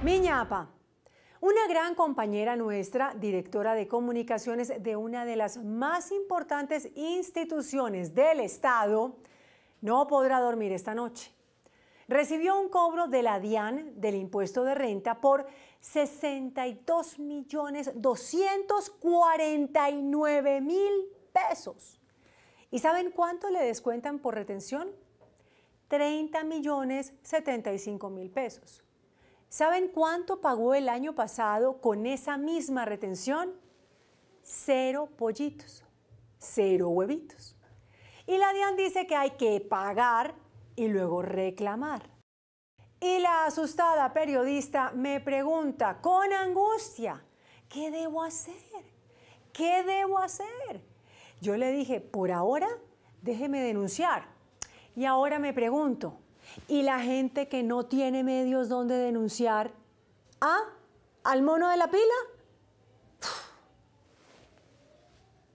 Miñapa, Una gran compañera nuestra, directora de comunicaciones de una de las más importantes instituciones del Estado, no podrá dormir esta noche. Recibió un cobro de la DIAN del impuesto de renta por 62.249.000 pesos. ¿Y saben cuánto le descuentan por retención? 30 millones 75 mil pesos. ¿Saben cuánto pagó el año pasado con esa misma retención? Cero pollitos, cero huevitos. Y la DIAN dice que hay que pagar y luego reclamar. Y la asustada periodista me pregunta con angustia, ¿qué debo hacer? ¿Qué debo hacer? Yo le dije, por ahora, déjeme denunciar. Y ahora me pregunto, y la gente que no tiene medios donde denunciar a ah, al mono de la pila